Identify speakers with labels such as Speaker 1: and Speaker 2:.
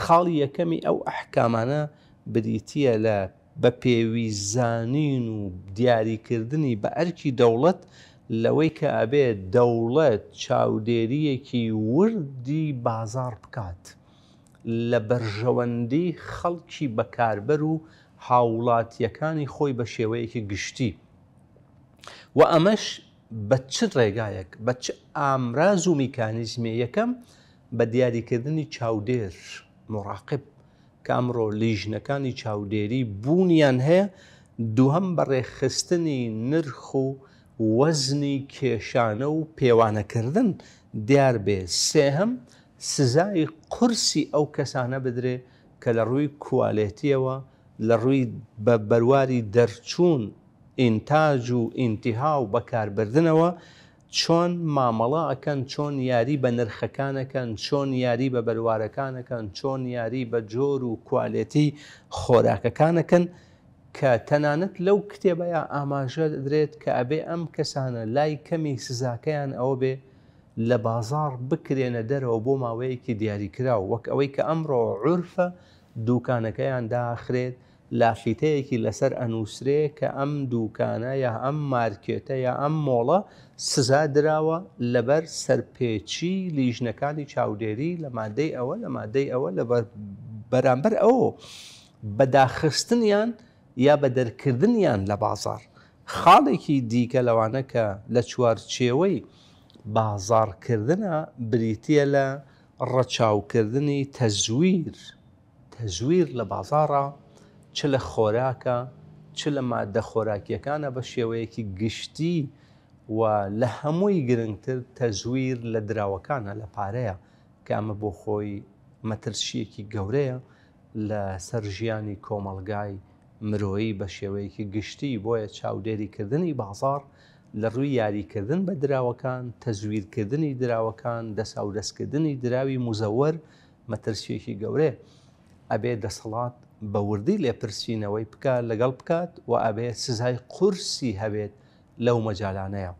Speaker 1: خاڵی یەکەمی ئەو ئەحکامانە بریتە لە بە پێوی زانین و دیاریکردنی بە ئەرکی دەوڵەت لەوەی کە ئەبێ دەوڵەت چاودێریەکی وردی بازار بکات لە بەرژەوەندی خەڵکی بەکاربەر و هاوڵاتیەکانی خۆی بە شێوەیەکی گشتی و ئەمەش بە چ ڕێگایەک بە چ ئامراز و میکانیزمی یەکەم بە دیاریکردنی چاودێر. مڕاقب کامڕۆ لیژنەکانی چاودێری بوونیان هەیە دووهم بەڕێخستنی نرخ و وەزنی کێشانە و پێوانەکردن دیار بێ سێهم سزای قرسی ئەو کەسانە بدرێ کە لە ڕووی کوالێتیەوە لە ڕووی بە بەرواری دەرچوون ئینتاج و ئینتیها و بەکاربردنەوە چۆن مامەڵە ئەەکەن چۆن یاری بە نرخەکانەکەن چۆن یاری بە بەروارەکانەکەن چۆن یاری بە جۆر و کوالەتی خۆراکەکانەکەن کە تەنانەت لەو کتێبەیە ئاماژە درێت کە ئەبێ ئەم کەسانە لای کەمی سزاکەیان ئەوە بێ لە بازار بکرێنە دەرەوە بۆ ماوەیەکی دیاریکراوە وەک ئەوەی کە ئەمڕۆ عورفە دوکانەکەیان داخرێت لاشیتەیەکی لەسەر ئەنووسێ کە ئەم دووکانە یا ئەم مارکێتە یا ئەم مۆڵە سزا درراوە لەبەر سەرپێچی لیژنەکانی چاودێری لە مادەی ئەوە لە مادەی ئەوە لە بەرامبەر ئەو بەداخستنیان یا بە دەرکردنیان لە بازار خاڵێکی دیکە لەوانە کە لە چوارچێوەی بازارکردە بریتە لە ڕەچاوکردنی تەزویر تەزویر لە بازارە چ لە خۆراکە چ لە مادە خۆراکیەکانە بە شێوەیەکی گشتی و لە هەمووی گرنگتر تەزویر لە دراوەکانە لە پارەیە کە ئەمە بۆ خۆی مەترسیەکی گەورەیە لە سەر ژیانی کۆمەلگای مرۆیی بە شێوەیەکی گشتی بۆیە چاودێریکردنی بازار لە ڕووی یاریکردن بە دراوەکان تەزویرکردنی دراوەکان دەساودەستکردنی دراوی موزەوەر مەترسیەکی گەورەیە. ئەبێ دەسەڵات بە وردی لێپرسینەوەی بکە لەگەڵ بکات و ئەبێ سزای قورسی هەبێت لەو مەجالانەیە.